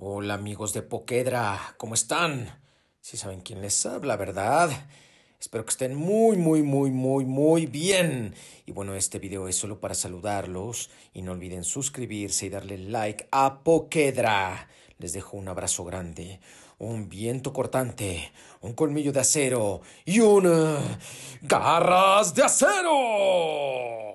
Hola amigos de Poquedra, ¿cómo están? Si saben quién les habla, ¿verdad? Espero que estén muy, muy, muy, muy, muy bien. Y bueno, este video es solo para saludarlos y no olviden suscribirse y darle like a Poquedra. Les dejo un abrazo grande, un viento cortante, un colmillo de acero y una garras de acero.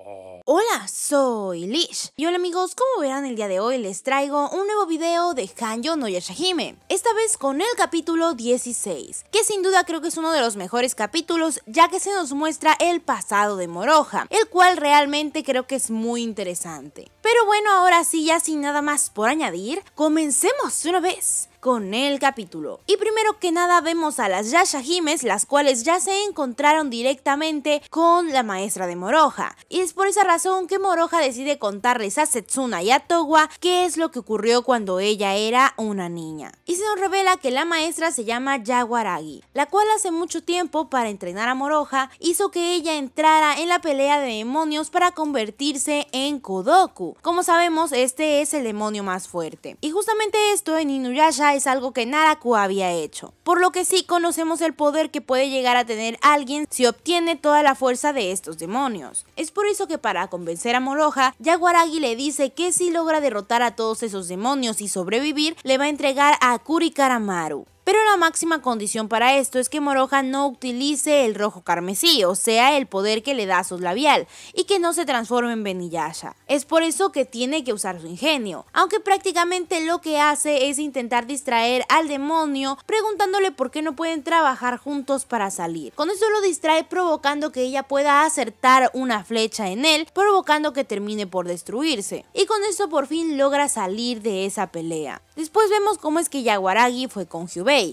Hola, soy Lish. Y hola amigos, como verán el día de hoy les traigo un nuevo video de Hanjo no Yashahime, esta vez con el capítulo 16, que sin duda creo que es uno de los mejores capítulos ya que se nos muestra el pasado de Moroja, el cual realmente creo que es muy interesante. Pero bueno, ahora sí, ya sin nada más por añadir, comencemos una vez con el capítulo. Y primero que nada vemos a las Yasha Himes, las cuales ya se encontraron directamente con la maestra de Moroja. Y es por esa razón que Moroja decide contarles a Setsuna y a Togwa qué es lo que ocurrió cuando ella era una niña. Y se nos revela que la maestra se llama Yaguaragi, la cual hace mucho tiempo para entrenar a Moroja hizo que ella entrara en la pelea de demonios para convertirse en Kodoku. Como sabemos, este es el demonio más fuerte. Y justamente esto en Inuyasha es algo que Naraku había hecho, por lo que sí conocemos el poder que puede llegar a tener alguien si obtiene toda la fuerza de estos demonios. Es por eso que para convencer a Moroha, Yaguaragi le dice que si logra derrotar a todos esos demonios y sobrevivir, le va a entregar a Kurikaramaru. Pero la máxima condición para esto es que Moroja no utilice el rojo carmesí, o sea, el poder que le da a labial, y que no se transforme en Benillasha. Es por eso que tiene que usar su ingenio, aunque prácticamente lo que hace es intentar distraer al demonio preguntándole por qué no pueden trabajar juntos para salir. Con eso lo distrae provocando que ella pueda acertar una flecha en él, provocando que termine por destruirse. Y con esto por fin logra salir de esa pelea. Después vemos cómo es que Yaguaragi fue con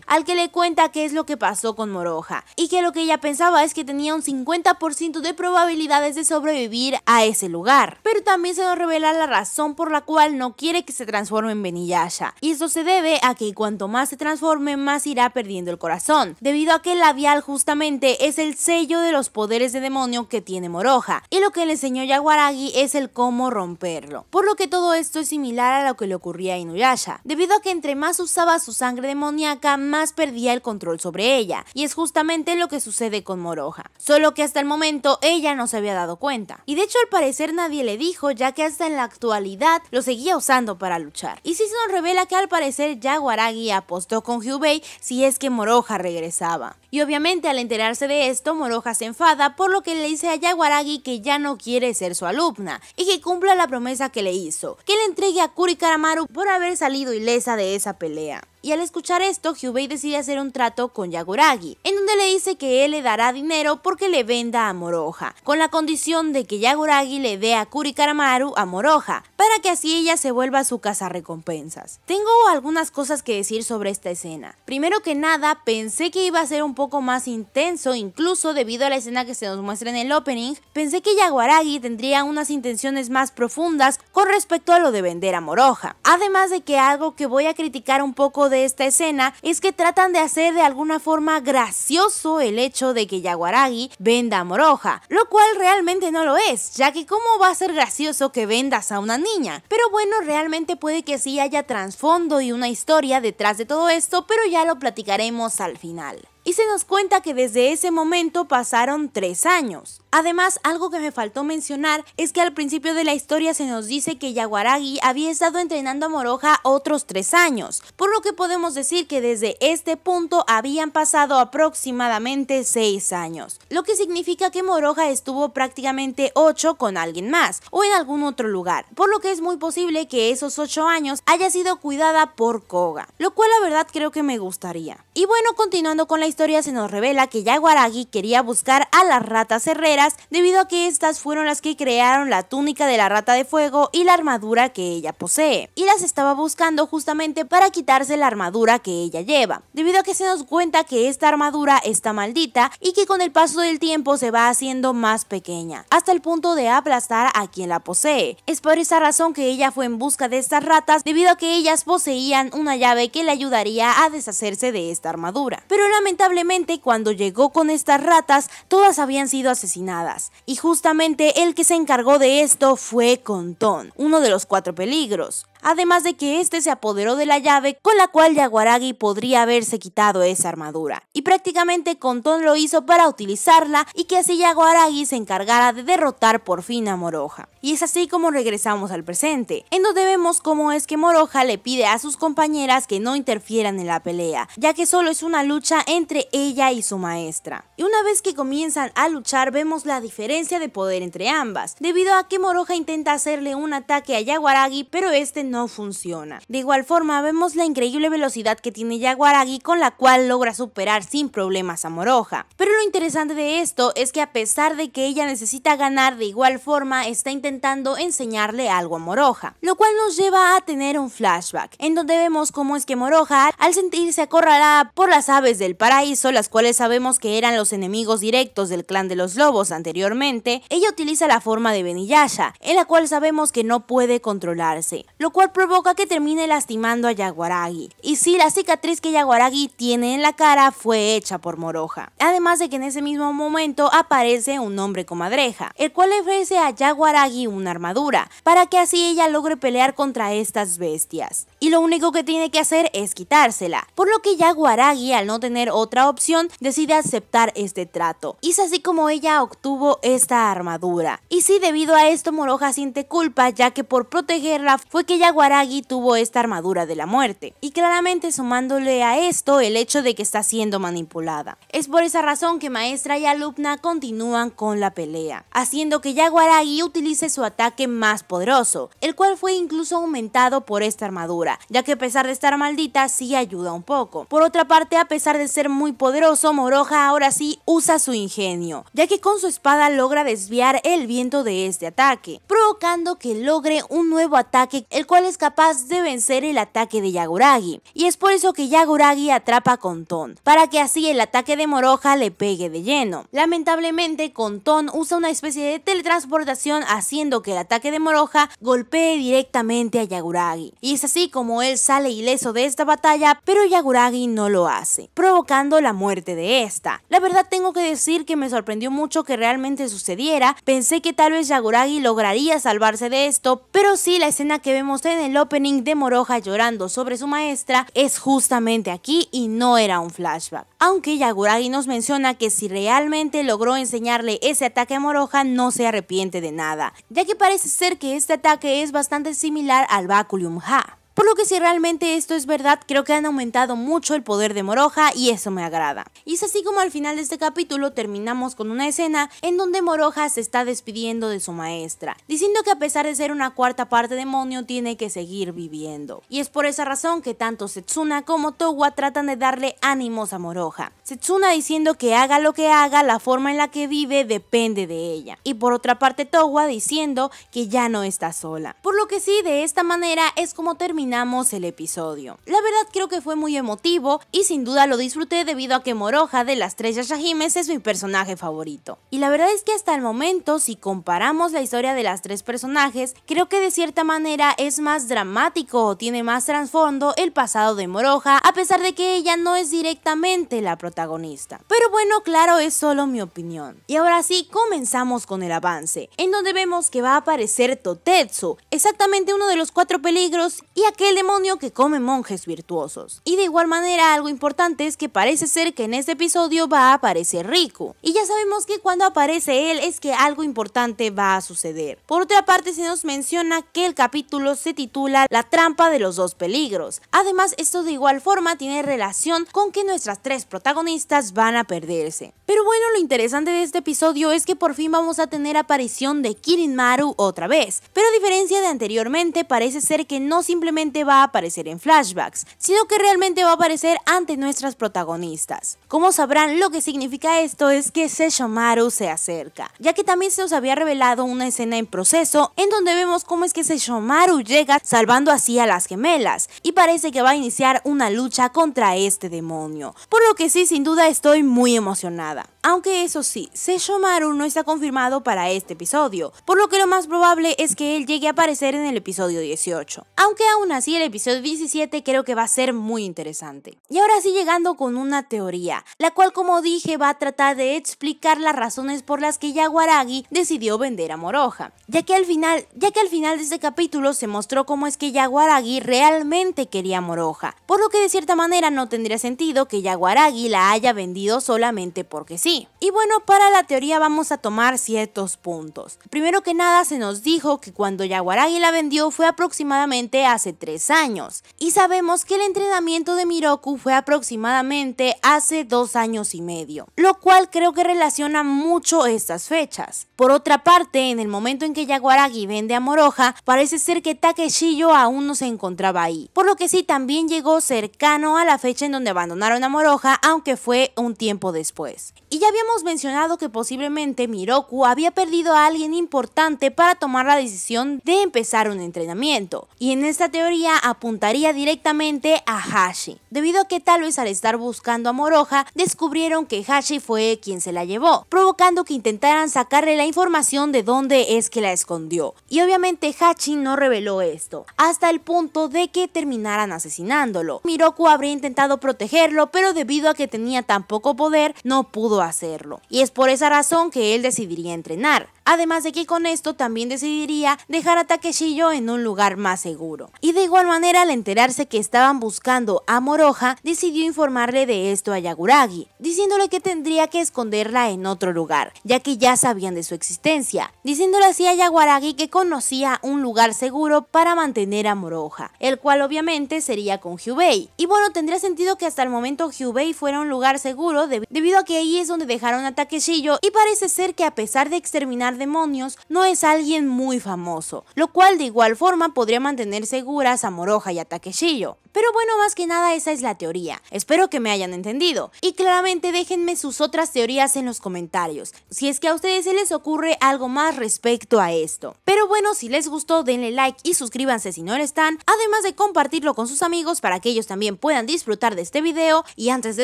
al que le cuenta qué es lo que pasó con Moroja y que lo que ella pensaba es que tenía un 50% de probabilidades de sobrevivir a ese lugar. Pero también se nos revela la razón por la cual no quiere que se transforme en Beniyasha y eso se debe a que cuanto más se transforme más irá perdiendo el corazón, debido a que el labial justamente es el sello de los poderes de demonio que tiene Moroja y lo que le enseñó Yaguaragi es el cómo romperlo. Por lo que todo esto es similar a lo que le ocurría a Inuyasha, debido a que entre más usaba su sangre demoníaca más perdía el control sobre ella, y es justamente lo que sucede con Moroja, solo que hasta el momento ella no se había dado cuenta. Y de hecho al parecer nadie le dijo, ya que hasta en la actualidad lo seguía usando para luchar. Y si se nos revela que al parecer Yaguaragi apostó con Hyubei si es que Moroja regresaba. Y obviamente al enterarse de esto, Moroja se enfada, por lo que le dice a Yaguaragi que ya no quiere ser su alumna y que cumpla la promesa que le hizo, que le entregue a Kuri Karamaru por haber salido ilesa de esa pelea y al escuchar esto, Hyubei decide hacer un trato con Yaguragi, en donde le dice que él le dará dinero porque le venda a Moroja. con la condición de que Yaguragi le dé a Kurikaramaru a Moroja para que así ella se vuelva a su casa recompensas. Tengo algunas cosas que decir sobre esta escena. Primero que nada, pensé que iba a ser un poco más intenso, incluso debido a la escena que se nos muestra en el opening, pensé que Yaguragi tendría unas intenciones más profundas con respecto a lo de vender a Moroja. Además de que algo que voy a criticar un poco de esta escena es que tratan de hacer de alguna forma gracioso el hecho de que Yaguaragi venda a Moroja, lo cual realmente no lo es, ya que cómo va a ser gracioso que vendas a una niña. Pero bueno, realmente puede que sí haya trasfondo y una historia detrás de todo esto, pero ya lo platicaremos al final y se nos cuenta que desde ese momento pasaron tres años. Además, algo que me faltó mencionar es que al principio de la historia se nos dice que Yaguaragi había estado entrenando a Moroja otros tres años, por lo que podemos decir que desde este punto habían pasado aproximadamente seis años, lo que significa que Moroja estuvo prácticamente ocho con alguien más o en algún otro lugar, por lo que es muy posible que esos ocho años haya sido cuidada por Koga, lo cual la verdad creo que me gustaría. Y bueno, continuando con la historia se nos revela que Yaguaragi quería buscar a las ratas herreras debido a que estas fueron las que crearon la túnica de la rata de fuego y la armadura que ella posee. Y las estaba buscando justamente para quitarse la armadura que ella lleva, debido a que se nos cuenta que esta armadura está maldita y que con el paso del tiempo se va haciendo más pequeña, hasta el punto de aplastar a quien la posee. Es por esa razón que ella fue en busca de estas ratas debido a que ellas poseían una llave que le ayudaría a deshacerse de esta armadura. Pero lamentablemente Lamentablemente, cuando llegó con estas ratas, todas habían sido asesinadas. Y justamente el que se encargó de esto fue Contón, uno de los cuatro peligros además de que este se apoderó de la llave con la cual Yaguaragi podría haberse quitado esa armadura. Y prácticamente Contón lo hizo para utilizarla y que así Yaguaragi se encargara de derrotar por fin a Moroja. Y es así como regresamos al presente, en donde vemos cómo es que Moroja le pide a sus compañeras que no interfieran en la pelea, ya que solo es una lucha entre ella y su maestra. Y una vez que comienzan a luchar vemos la diferencia de poder entre ambas, debido a que Moroja intenta hacerle un ataque a Yaguaragi pero este no funciona. De igual forma, vemos la increíble velocidad que tiene Yaguaragi con la cual logra superar sin problemas a Moroja. Pero lo interesante de esto es que a pesar de que ella necesita ganar de igual forma, está intentando enseñarle algo a Moroja, lo cual nos lleva a tener un flashback, en donde vemos cómo es que Moroja, al sentirse acorralada por las aves del paraíso, las cuales sabemos que eran los enemigos directos del clan de los lobos anteriormente, ella utiliza la forma de Beniyasha, en la cual sabemos que no puede controlarse, lo cual provoca que termine lastimando a Yaguaragi. Y si la cicatriz que Yaguaragi tiene en la cara fue hecha por Moroja. Además de que en ese mismo momento aparece un hombre comadreja, el cual le ofrece a Yaguaragi una armadura, para que así ella logre pelear contra estas bestias. Y lo único que tiene que hacer es quitársela, por lo que Yaguaragi al no tener otra opción decide aceptar este trato. Y es así como ella obtuvo esta armadura. Y si debido a esto Moroja siente culpa, ya que por protegerla fue que ella Yaguaragi tuvo esta armadura de la muerte, y claramente sumándole a esto el hecho de que está siendo manipulada. Es por esa razón que Maestra y Alumna continúan con la pelea, haciendo que Yaguaragi utilice su ataque más poderoso, el cual fue incluso aumentado por esta armadura, ya que a pesar de estar maldita sí ayuda un poco. Por otra parte, a pesar de ser muy poderoso, Moroja ahora sí usa su ingenio, ya que con su espada logra desviar el viento de este ataque, provocando que logre un nuevo ataque el cual es capaz de vencer el ataque de Yaguragi. Y es por eso que Yaguragi atrapa a Contón para que así el ataque de Moroja le pegue de lleno. Lamentablemente, Contón usa una especie de teletransportación haciendo que el ataque de Moroja golpee directamente a Yaguragi. Y es así como él sale ileso de esta batalla, pero Yaguragi no lo hace, provocando la muerte de esta. La verdad tengo que decir que me sorprendió mucho que realmente sucediera, pensé que tal vez Yaguragi lograría salvarse de esto, pero sí la escena que vemos en en el opening de Moroja llorando sobre su maestra es justamente aquí y no era un flashback. Aunque Yaguragi nos menciona que si realmente logró enseñarle ese ataque a Moroja no se arrepiente de nada, ya que parece ser que este ataque es bastante similar al Baculum Ha. Por lo que si realmente esto es verdad, creo que han aumentado mucho el poder de Moroja y eso me agrada. Y es así como al final de este capítulo terminamos con una escena en donde Moroja se está despidiendo de su maestra, diciendo que a pesar de ser una cuarta parte demonio tiene que seguir viviendo. Y es por esa razón que tanto Setsuna como Towa tratan de darle ánimos a Moroja. Setsuna diciendo que haga lo que haga, la forma en la que vive depende de ella. Y por otra parte Towa diciendo que ya no está sola. Por lo que sí, de esta manera es como termina terminamos el episodio. La verdad creo que fue muy emotivo y sin duda lo disfruté debido a que Moroja de las tres Yashahimes es mi personaje favorito. Y la verdad es que hasta el momento, si comparamos la historia de las tres personajes, creo que de cierta manera es más dramático o tiene más trasfondo el pasado de Moroja, a pesar de que ella no es directamente la protagonista. Pero bueno, claro, es solo mi opinión. Y ahora sí, comenzamos con el avance, en donde vemos que va a aparecer Totetsu, exactamente uno de los cuatro peligros, y aquel demonio que come monjes virtuosos. Y de igual manera, algo importante es que parece ser que en este episodio va a aparecer Riku. Y ya sabemos que cuando aparece él es que algo importante va a suceder. Por otra parte, se nos menciona que el capítulo se titula La trampa de los dos peligros. Además, esto de igual forma tiene relación con que nuestras tres protagonistas van a perderse. Pero bueno, lo interesante de este episodio es que por fin vamos a tener aparición de Kirin Maru otra vez. Pero a diferencia de anteriormente, parece ser que no simplemente va a aparecer en flashbacks, sino que realmente va a aparecer ante nuestras protagonistas. Como sabrán, lo que significa esto es que Seishomaru se acerca, ya que también se nos había revelado una escena en proceso en donde vemos cómo es que Seishomaru llega salvando así a las gemelas y parece que va a iniciar una lucha contra este demonio, por lo que sí, sin duda estoy muy emocionada. Aunque eso sí, Seishomaru no está confirmado para este episodio, por lo que lo más probable es que él llegue a aparecer en el episodio 18, aunque aún así el episodio 17 creo que va a ser muy interesante. Y ahora sí llegando con una teoría, la cual como dije va a tratar de explicar las razones por las que Yaguaragi decidió vender a Moroja, ya que al final, ya que al final de este capítulo se mostró cómo es que Yaguaragi realmente quería a Moroja, por lo que de cierta manera no tendría sentido que Yaguaragi la haya vendido solamente porque sí. Y bueno, para la teoría vamos a tomar ciertos puntos. Primero que nada se nos dijo que cuando Yaguaragi la vendió fue aproximadamente hace tres años. Y sabemos que el entrenamiento de Miroku fue aproximadamente hace dos años y medio, lo cual creo que relaciona mucho estas fechas. Por otra parte, en el momento en que Yaguaragi vende a moroja parece ser que Takeshiyo aún no se encontraba ahí, por lo que sí también llegó cercano a la fecha en donde abandonaron a moroja aunque fue un tiempo después. Y ya habíamos mencionado que posiblemente Miroku había perdido a alguien importante para tomar la decisión de empezar un entrenamiento, y en esta teoría apuntaría directamente a Hashi, debido a que tal vez al estar buscando a Moroja descubrieron que Hashi fue quien se la llevó, provocando que intentaran sacarle la información de dónde es que la escondió. Y obviamente Hashi no reveló esto, hasta el punto de que terminaran asesinándolo. Miroku habría intentado protegerlo, pero debido a que tenía tan poco poder, no pudo hacerlo. Y es por esa razón que él decidiría entrenar. Además de que con esto también decidiría dejar a Takeshiyo en un lugar más seguro. Y de igual manera, al enterarse que estaban buscando a Moroja, decidió informarle de esto a Yaguragi, diciéndole que tendría que esconderla en otro lugar, ya que ya sabían de su existencia, diciéndole así a Yaguragi que conocía un lugar seguro para mantener a Moroja, el cual obviamente sería con Hyubei. Y bueno, tendría sentido que hasta el momento Hubei fuera un lugar seguro debido a que ahí es donde dejaron a Takeshillo y parece ser que a pesar de exterminar demonios, no es alguien muy famoso, lo cual de igual forma podría mantener segura a Moroja y a Pero bueno, más que nada esa es la teoría. Espero que me hayan entendido. Y claramente déjenme sus otras teorías en los comentarios, si es que a ustedes se les ocurre algo más respecto a esto. Pero bueno, si les gustó, denle like y suscríbanse si no lo están, además de compartirlo con sus amigos para que ellos también puedan disfrutar de este video. Y antes de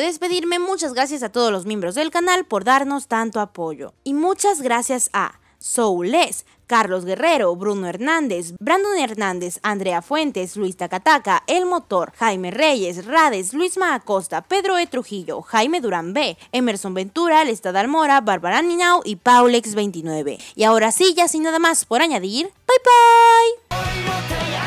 despedirme, muchas gracias a todos los miembros del canal por darnos tanto apoyo. Y muchas gracias a... Soules, Carlos Guerrero, Bruno Hernández, Brandon Hernández, Andrea Fuentes, Luis Tacataca, El Motor, Jaime Reyes, Rades, Luis Acosta, Pedro E. Trujillo, Jaime Durán B, Emerson Ventura, Lestad Almora, Bárbara Ninao y Paulex 29. Y ahora sí, ya sin nada más por añadir, bye bye.